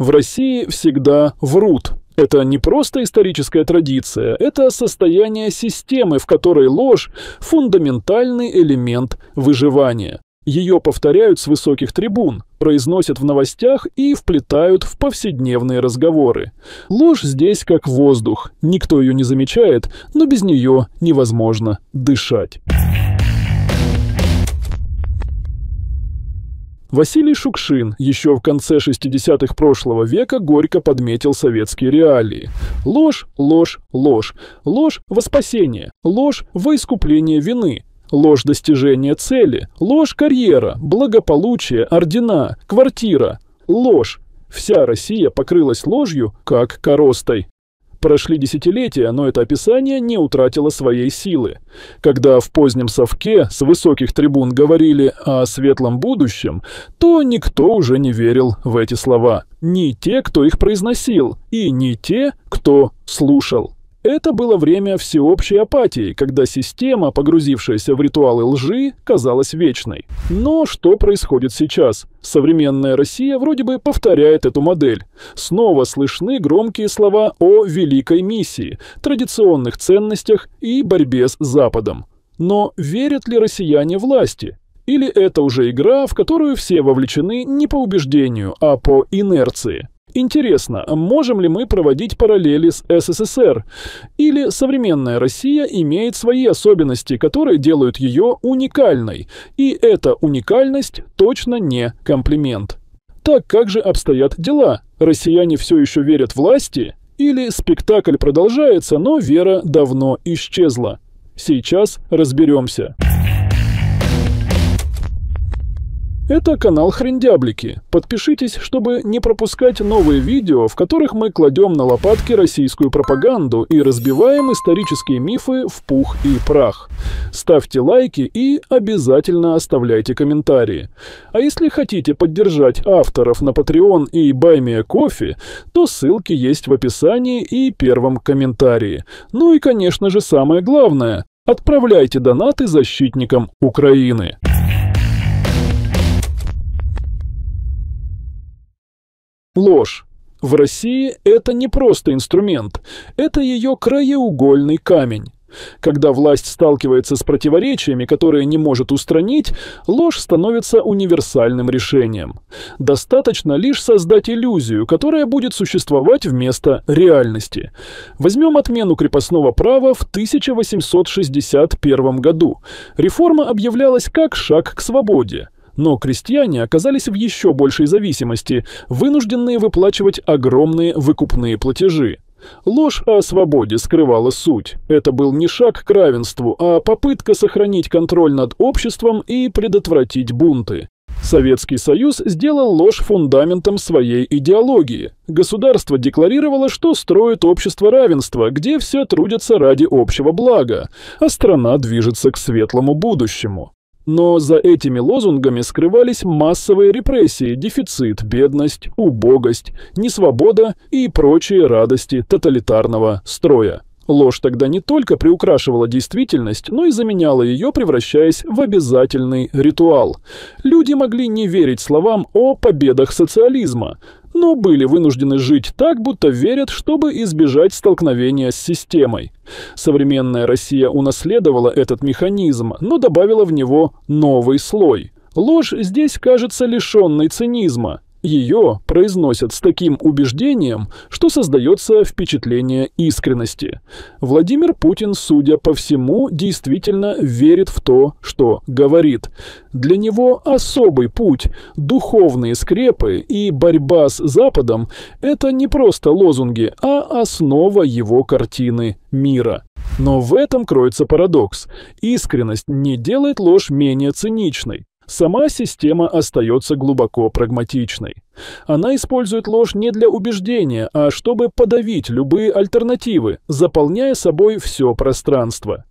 В России всегда врут. Это не просто историческая традиция, это состояние системы, в которой ложь – фундаментальный элемент выживания. Ее повторяют с высоких трибун, произносят в новостях и вплетают в повседневные разговоры. Ложь здесь как воздух, никто ее не замечает, но без нее невозможно дышать. Василий Шукшин еще в конце 60-х прошлого века горько подметил советские реалии. Ложь, ложь, ложь. Ложь во спасение. Ложь во искупление вины. Ложь достижения цели. Ложь карьера. Благополучие. Ордена. Квартира. Ложь. Вся Россия покрылась ложью, как коростой. Прошли десятилетия, но это описание не утратило своей силы. Когда в позднем совке с высоких трибун говорили о светлом будущем, то никто уже не верил в эти слова. Ни те, кто их произносил, и ни те, кто слушал. Это было время всеобщей апатии, когда система, погрузившаяся в ритуалы лжи, казалась вечной. Но что происходит сейчас? Современная Россия вроде бы повторяет эту модель. Снова слышны громкие слова о «великой миссии», традиционных ценностях и борьбе с Западом. Но верят ли россияне власти? Или это уже игра, в которую все вовлечены не по убеждению, а по инерции? Интересно, можем ли мы проводить параллели с СССР? Или современная Россия имеет свои особенности, которые делают ее уникальной? И эта уникальность точно не комплимент. Так как же обстоят дела? Россияне все еще верят власти? Или спектакль продолжается, но вера давно исчезла? Сейчас разберемся. Это канал Хрендяблики. Подпишитесь, чтобы не пропускать новые видео, в которых мы кладем на лопатки российскую пропаганду и разбиваем исторические мифы в пух и прах. Ставьте лайки и обязательно оставляйте комментарии. А если хотите поддержать авторов на Patreon и Баймия Кофе, то ссылки есть в описании и первом комментарии. Ну и, конечно же, самое главное – отправляйте донаты защитникам Украины. Ложь. В России это не просто инструмент, это ее краеугольный камень. Когда власть сталкивается с противоречиями, которые не может устранить, ложь становится универсальным решением. Достаточно лишь создать иллюзию, которая будет существовать вместо реальности. Возьмем отмену крепостного права в 1861 году. Реформа объявлялась как шаг к свободе. Но крестьяне оказались в еще большей зависимости, вынужденные выплачивать огромные выкупные платежи. Ложь о свободе скрывала суть. Это был не шаг к равенству, а попытка сохранить контроль над обществом и предотвратить бунты. Советский Союз сделал ложь фундаментом своей идеологии. Государство декларировало, что строит общество равенства, где все трудятся ради общего блага, а страна движется к светлому будущему. Но за этими лозунгами скрывались массовые репрессии, дефицит, бедность, убогость, несвобода и прочие радости тоталитарного строя. Ложь тогда не только приукрашивала действительность, но и заменяла ее, превращаясь в обязательный ритуал. Люди могли не верить словам о победах социализма, но были вынуждены жить так, будто верят, чтобы избежать столкновения с системой. Современная Россия унаследовала этот механизм, но добавила в него новый слой. Ложь здесь кажется лишенной цинизма. Ее произносят с таким убеждением, что создается впечатление искренности. Владимир Путин, судя по всему, действительно верит в то, что говорит. Для него особый путь, духовные скрепы и борьба с Западом – это не просто лозунги, а основа его картины мира. Но в этом кроется парадокс. Искренность не делает ложь менее циничной. Сама система остается глубоко прагматичной. Она использует ложь не для убеждения, а чтобы подавить любые альтернативы, заполняя собой все пространство.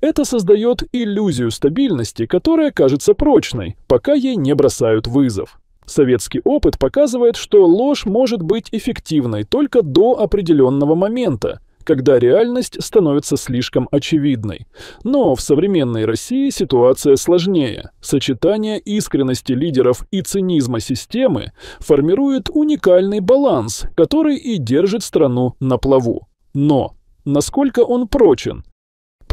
Это создает иллюзию стабильности, которая кажется прочной, пока ей не бросают вызов. Советский опыт показывает, что ложь может быть эффективной только до определенного момента, когда реальность становится слишком очевидной. Но в современной России ситуация сложнее. Сочетание искренности лидеров и цинизма системы формирует уникальный баланс, который и держит страну на плаву. Но насколько он прочен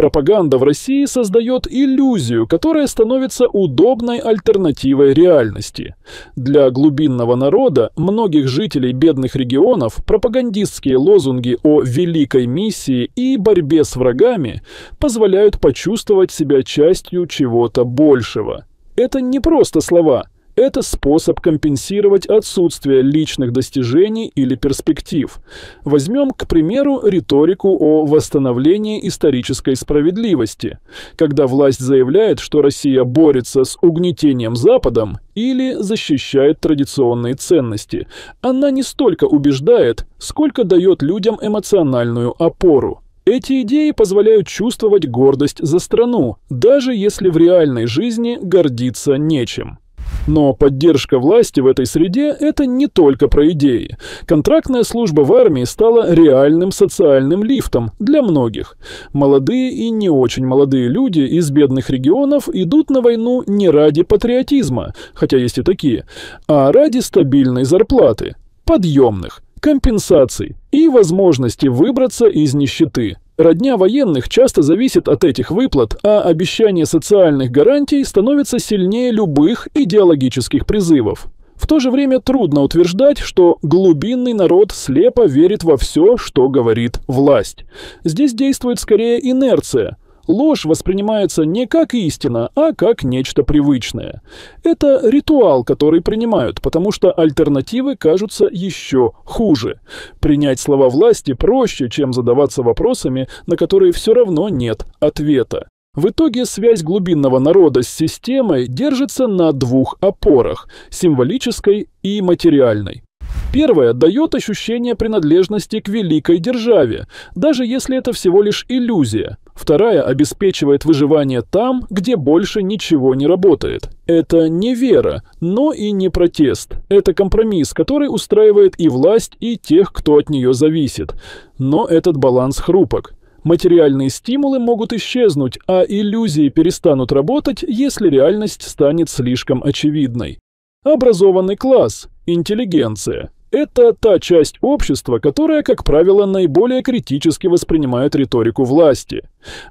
Пропаганда в России создает иллюзию, которая становится удобной альтернативой реальности. Для глубинного народа, многих жителей бедных регионов, пропагандистские лозунги о «великой миссии» и «борьбе с врагами» позволяют почувствовать себя частью чего-то большего. Это не просто слова. Это способ компенсировать отсутствие личных достижений или перспектив. Возьмем, к примеру, риторику о восстановлении исторической справедливости, когда власть заявляет, что Россия борется с угнетением Западом или защищает традиционные ценности. Она не столько убеждает, сколько дает людям эмоциональную опору. Эти идеи позволяют чувствовать гордость за страну, даже если в реальной жизни гордиться нечем. Но поддержка власти в этой среде – это не только про идеи. Контрактная служба в армии стала реальным социальным лифтом для многих. Молодые и не очень молодые люди из бедных регионов идут на войну не ради патриотизма, хотя есть и такие, а ради стабильной зарплаты, подъемных, компенсаций и возможности выбраться из нищеты. Родня военных часто зависит от этих выплат, а обещание социальных гарантий становится сильнее любых идеологических призывов. В то же время трудно утверждать, что глубинный народ слепо верит во все, что говорит власть. Здесь действует скорее инерция – ложь воспринимается не как истина, а как нечто привычное. Это ритуал, который принимают, потому что альтернативы кажутся еще хуже. Принять слова власти проще, чем задаваться вопросами, на которые все равно нет ответа. В итоге связь глубинного народа с системой держится на двух опорах – символической и материальной. Первое дает ощущение принадлежности к великой державе, даже если это всего лишь иллюзия. Вторая обеспечивает выживание там, где больше ничего не работает. Это не вера, но и не протест. Это компромисс, который устраивает и власть, и тех, кто от нее зависит. Но этот баланс хрупок. Материальные стимулы могут исчезнуть, а иллюзии перестанут работать, если реальность станет слишком очевидной. Образованный класс, интеллигенция, это та часть общества, которая, как правило, наиболее критически воспринимает риторику власти.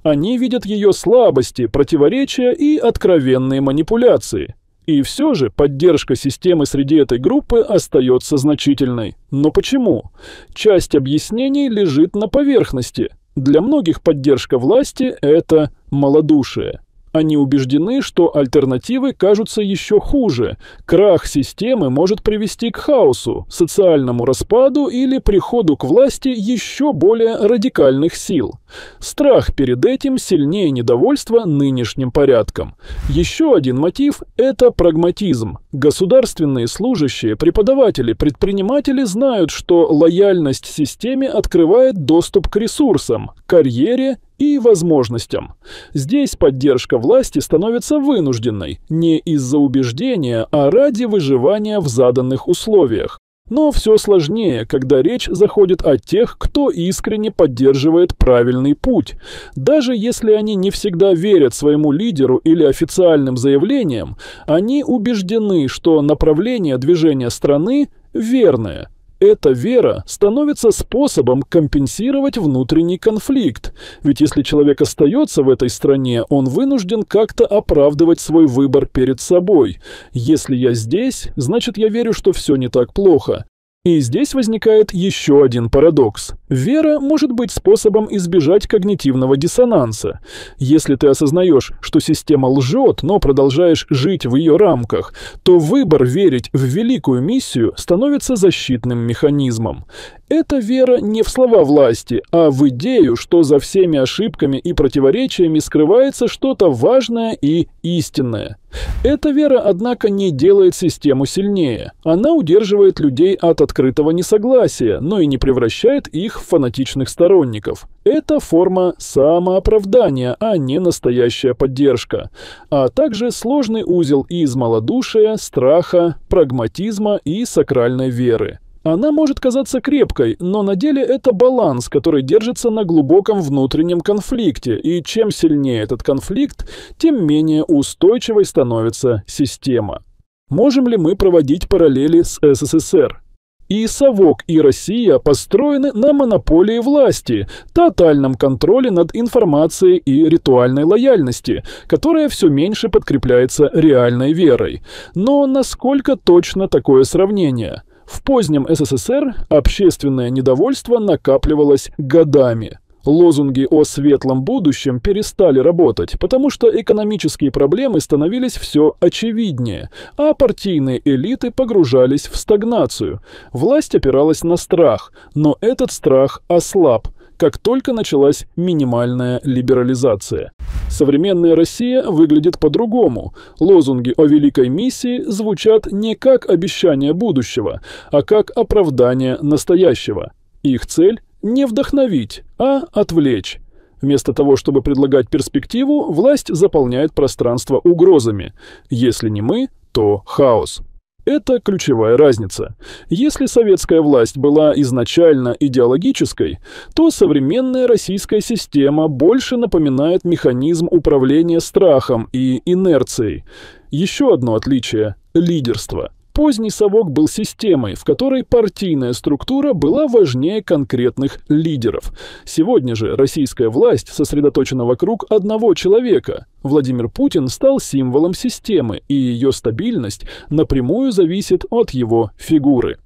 Они видят ее слабости, противоречия и откровенные манипуляции. И все же поддержка системы среди этой группы остается значительной. Но почему? Часть объяснений лежит на поверхности. Для многих поддержка власти – это малодушие. Они убеждены, что альтернативы кажутся еще хуже. Крах системы может привести к хаосу, социальному распаду или приходу к власти еще более радикальных сил. Страх перед этим сильнее недовольства нынешним порядком. Еще один мотив – это прагматизм. Государственные служащие, преподаватели, предприниматели знают, что лояльность системе открывает доступ к ресурсам, карьере и возможностям. Здесь поддержка власти становится вынужденной, не из-за убеждения, а ради выживания в заданных условиях. Но все сложнее, когда речь заходит о тех, кто искренне поддерживает правильный путь. Даже если они не всегда верят своему лидеру или официальным заявлениям, они убеждены, что направление движения страны верное – эта вера становится способом компенсировать внутренний конфликт, ведь если человек остается в этой стране, он вынужден как-то оправдывать свой выбор перед собой. Если я здесь, значит я верю, что все не так плохо. И здесь возникает еще один парадокс. Вера может быть способом избежать когнитивного диссонанса. Если ты осознаешь, что система лжет, но продолжаешь жить в ее рамках, то выбор верить в великую миссию становится защитным механизмом. Эта вера не в слова власти, а в идею, что за всеми ошибками и противоречиями скрывается что-то важное и истинное. Эта вера, однако, не делает систему сильнее. Она удерживает людей от открытого несогласия, но и не превращает их в фанатичных сторонников. Это форма самооправдания, а не настоящая поддержка. А также сложный узел из малодушия, страха, прагматизма и сакральной веры. Она может казаться крепкой, но на деле это баланс, который держится на глубоком внутреннем конфликте, и чем сильнее этот конфликт, тем менее устойчивой становится система. Можем ли мы проводить параллели с СССР? И Совок, и Россия построены на монополии власти, тотальном контроле над информацией и ритуальной лояльности, которая все меньше подкрепляется реальной верой. Но насколько точно такое сравнение – в позднем СССР общественное недовольство накапливалось годами. Лозунги о светлом будущем перестали работать, потому что экономические проблемы становились все очевиднее, а партийные элиты погружались в стагнацию. Власть опиралась на страх, но этот страх ослаб – как только началась минимальная либерализация. Современная Россия выглядит по-другому. Лозунги о великой миссии звучат не как обещание будущего, а как оправдание настоящего. Их цель – не вдохновить, а отвлечь. Вместо того, чтобы предлагать перспективу, власть заполняет пространство угрозами. Если не мы, то хаос. Это ключевая разница. Если советская власть была изначально идеологической, то современная российская система больше напоминает механизм управления страхом и инерцией. Еще одно отличие – лидерство – Поздний совок был системой, в которой партийная структура была важнее конкретных лидеров. Сегодня же российская власть сосредоточена вокруг одного человека. Владимир Путин стал символом системы, и ее стабильность напрямую зависит от его фигуры.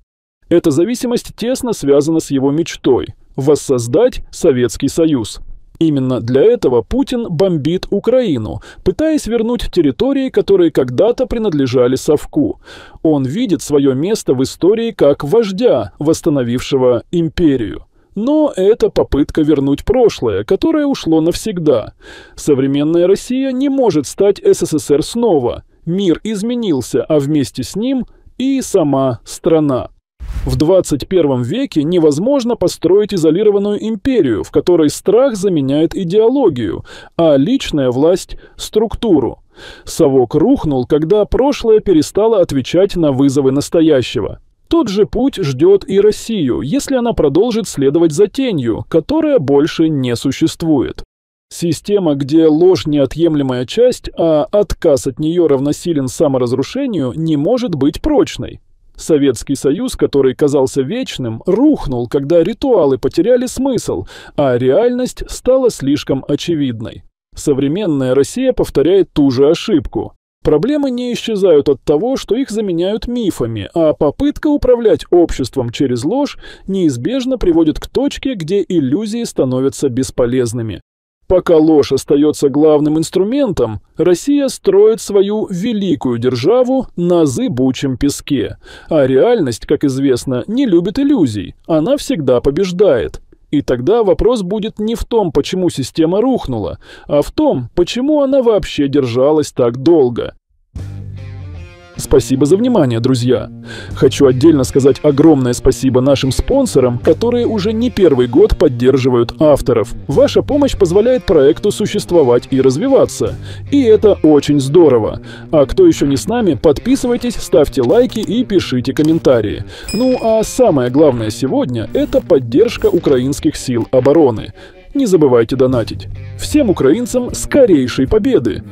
Эта зависимость тесно связана с его мечтой – воссоздать Советский Союз – Именно для этого Путин бомбит Украину, пытаясь вернуть территории, которые когда-то принадлежали Совку. Он видит свое место в истории как вождя, восстановившего империю. Но это попытка вернуть прошлое, которое ушло навсегда. Современная Россия не может стать СССР снова. Мир изменился, а вместе с ним и сама страна. В 21 веке невозможно построить изолированную империю, в которой страх заменяет идеологию, а личная власть – структуру. Совок рухнул, когда прошлое перестало отвечать на вызовы настоящего. Тот же путь ждет и Россию, если она продолжит следовать за тенью, которая больше не существует. Система, где ложь неотъемлемая часть, а отказ от нее равносилен саморазрушению, не может быть прочной. Советский Союз, который казался вечным, рухнул, когда ритуалы потеряли смысл, а реальность стала слишком очевидной. Современная Россия повторяет ту же ошибку. Проблемы не исчезают от того, что их заменяют мифами, а попытка управлять обществом через ложь неизбежно приводит к точке, где иллюзии становятся бесполезными. Пока ложь остается главным инструментом, Россия строит свою великую державу на зыбучем песке. А реальность, как известно, не любит иллюзий, она всегда побеждает. И тогда вопрос будет не в том, почему система рухнула, а в том, почему она вообще держалась так долго. Спасибо за внимание, друзья. Хочу отдельно сказать огромное спасибо нашим спонсорам, которые уже не первый год поддерживают авторов. Ваша помощь позволяет проекту существовать и развиваться. И это очень здорово. А кто еще не с нами, подписывайтесь, ставьте лайки и пишите комментарии. Ну а самое главное сегодня – это поддержка украинских сил обороны. Не забывайте донатить. Всем украинцам скорейшей победы!